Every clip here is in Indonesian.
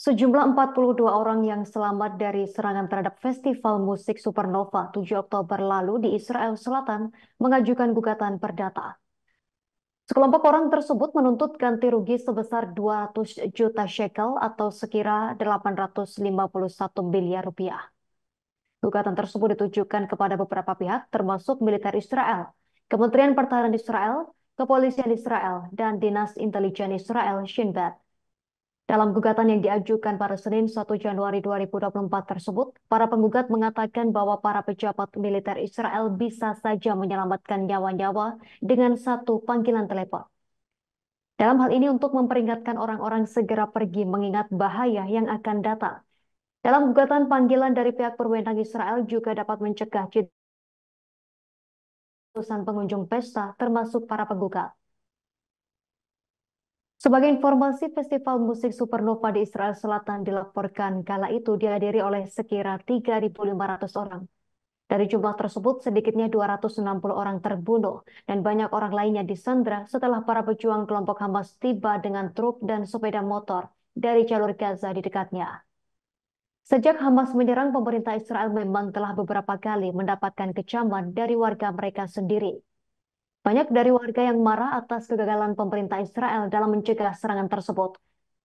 Sejumlah 42 orang yang selamat dari serangan terhadap Festival Musik Supernova 7 Oktober lalu di Israel Selatan mengajukan gugatan perdata. Sekelompok orang tersebut menuntut ganti rugi sebesar 200 juta shekel atau sekira 851 miliar rupiah. Gugatan tersebut ditujukan kepada beberapa pihak termasuk militer Israel, Kementerian Pertahanan Israel, Kepolisian Israel, dan Dinas Intelijen Israel Shin Bet. Dalam gugatan yang diajukan pada Senin 1 Januari 2024 tersebut, para penggugat mengatakan bahwa para pejabat militer Israel bisa saja menyelamatkan nyawa-nyawa dengan satu panggilan telepon. Dalam hal ini untuk memperingatkan orang-orang segera pergi mengingat bahaya yang akan datang. Dalam gugatan panggilan dari pihak perwenang Israel juga dapat mencegah ratusan pengunjung pesta termasuk para penggugat. Sebagai informasi, Festival Musik Supernova di Israel Selatan dilaporkan kala itu dihadiri oleh sekira 3.500 orang. Dari jumlah tersebut, sedikitnya 260 orang terbunuh dan banyak orang lainnya disandra setelah para pejuang kelompok Hamas tiba dengan truk dan sepeda motor dari jalur Gaza di dekatnya. Sejak Hamas menyerang, pemerintah Israel memang telah beberapa kali mendapatkan kecaman dari warga mereka sendiri. Banyak dari warga yang marah atas kegagalan pemerintah Israel dalam mencegah serangan tersebut.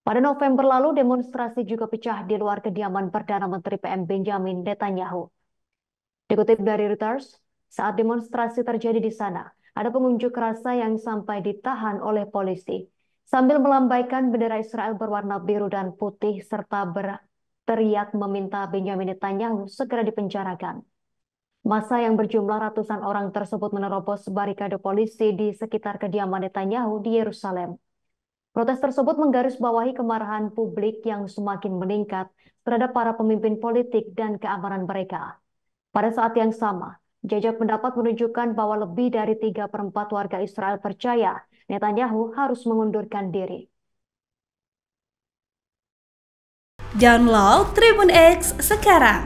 Pada November lalu, demonstrasi juga pecah di luar kediaman Perdana Menteri PM Benjamin Netanyahu. Dikutip dari Reuters, saat demonstrasi terjadi di sana, ada pengunjuk rasa yang sampai ditahan oleh polisi sambil melambaikan bendera Israel berwarna biru dan putih serta berteriak meminta Benjamin Netanyahu segera dipenjarakan. Masa yang berjumlah ratusan orang tersebut menerobos barikade polisi di sekitar kediaman Netanyahu di Yerusalem. Protes tersebut menggarisbawahi kemarahan publik yang semakin meningkat terhadap para pemimpin politik dan keamanan mereka. Pada saat yang sama, jajak pendapat menunjukkan bahwa lebih dari tiga perempat warga Israel percaya Netanyahu harus mengundurkan diri. Download Tribun X sekarang